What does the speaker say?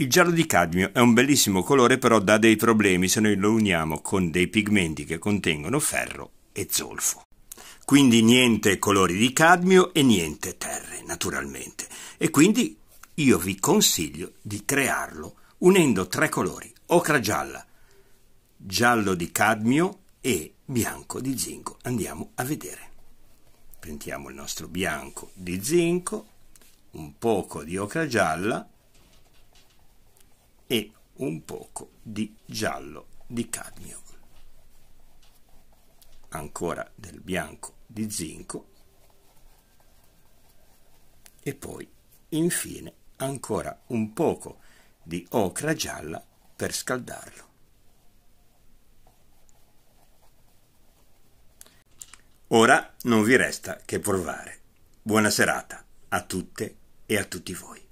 Il giallo di cadmio è un bellissimo colore, però dà dei problemi se noi lo uniamo con dei pigmenti che contengono ferro e zolfo. Quindi niente colori di cadmio e niente terre, naturalmente. E quindi io vi consiglio di crearlo unendo tre colori, ocra gialla, giallo di cadmio e bianco di zinco. Andiamo a vedere. Prendiamo il nostro bianco di zinco, un poco di ocra gialla e un poco di giallo di cadmio. Ancora del bianco di zinco e poi infine ancora un poco di ocra gialla per scaldarlo. Ora non vi resta che provare. Buona serata a tutte e a tutti voi.